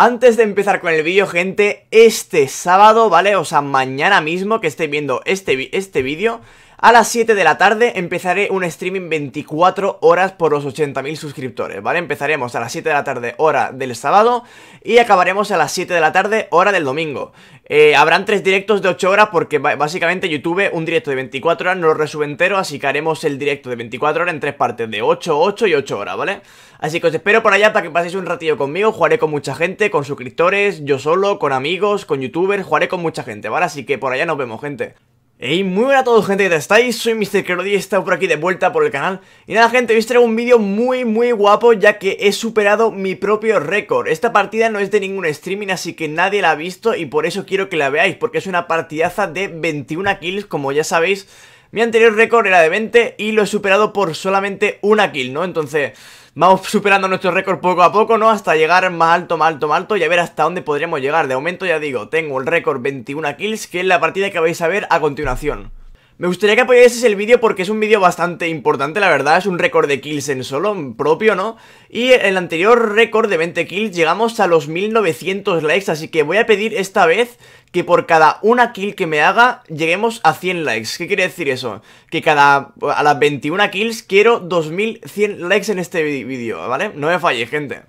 Antes de empezar con el vídeo, gente, este sábado, ¿vale? O sea, mañana mismo que estéis viendo este, este vídeo a las 7 de la tarde empezaré un streaming 24 horas por los 80.000 suscriptores, ¿vale? Empezaremos a las 7 de la tarde hora del sábado y acabaremos a las 7 de la tarde hora del domingo. Eh, habrán tres directos de 8 horas porque básicamente YouTube un directo de 24 horas no lo resube entero, así que haremos el directo de 24 horas en tres partes de 8, 8 y 8 horas, ¿vale? Así que os espero por allá para que paséis un ratillo conmigo, jugaré con mucha gente, con suscriptores, yo solo, con amigos, con youtubers, jugaré con mucha gente, ¿vale? Así que por allá nos vemos, gente. Hey, muy buenas a todos gente que estáis, soy Mr. y he estado por aquí de vuelta por el canal Y nada gente, hoy os traigo un vídeo muy muy guapo ya que he superado mi propio récord Esta partida no es de ningún streaming así que nadie la ha visto y por eso quiero que la veáis Porque es una partidaza de 21 kills como ya sabéis mi anterior récord era de 20 y lo he superado por solamente una kill, ¿no? Entonces, Vamos superando nuestro récord poco a poco, ¿no? Hasta llegar más alto, más alto, más alto y a ver hasta dónde podremos llegar. De momento ya digo, tengo el récord 21 kills, que es la partida que vais a ver a continuación. Me gustaría que apoyases el vídeo porque es un vídeo bastante importante, la verdad, es un récord de kills en solo, propio, ¿no? Y el anterior récord de 20 kills llegamos a los 1900 likes, así que voy a pedir esta vez que por cada una kill que me haga lleguemos a 100 likes. ¿Qué quiere decir eso? Que cada a las 21 kills quiero 2100 likes en este vídeo, ¿vale? No me falles, gente.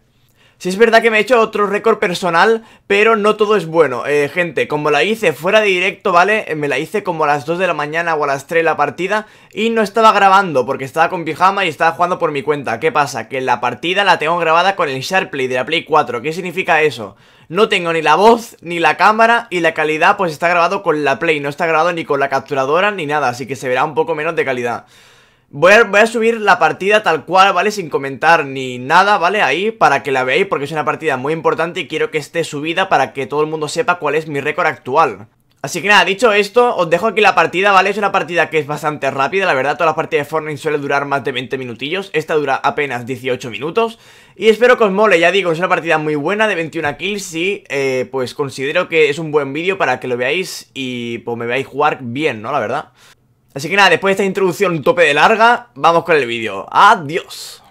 Si es verdad que me he hecho otro récord personal, pero no todo es bueno. Eh, gente, como la hice fuera de directo, ¿vale? Eh, me la hice como a las 2 de la mañana o a las 3 de la partida y no estaba grabando porque estaba con pijama y estaba jugando por mi cuenta. ¿Qué pasa? Que la partida la tengo grabada con el SharePlay de la Play 4. ¿Qué significa eso? No tengo ni la voz, ni la cámara y la calidad pues está grabado con la Play. No está grabado ni con la capturadora ni nada, así que se verá un poco menos de calidad. Voy a, subir la partida tal cual, ¿vale? Sin comentar ni nada, ¿vale? Ahí, para que la veáis, porque es una partida muy importante y quiero que esté subida para que todo el mundo sepa cuál es mi récord actual. Así que nada, dicho esto, os dejo aquí la partida, ¿vale? Es una partida que es bastante rápida, la verdad, todas las partidas de Fortnite suelen durar más de 20 minutillos, esta dura apenas 18 minutos. Y espero que os mole, ya digo, es una partida muy buena de 21 kills y eh, pues considero que es un buen vídeo para que lo veáis y pues me veáis jugar bien, ¿no? La verdad. Así que nada, después de esta introducción tope de larga, vamos con el vídeo. ¡Adiós!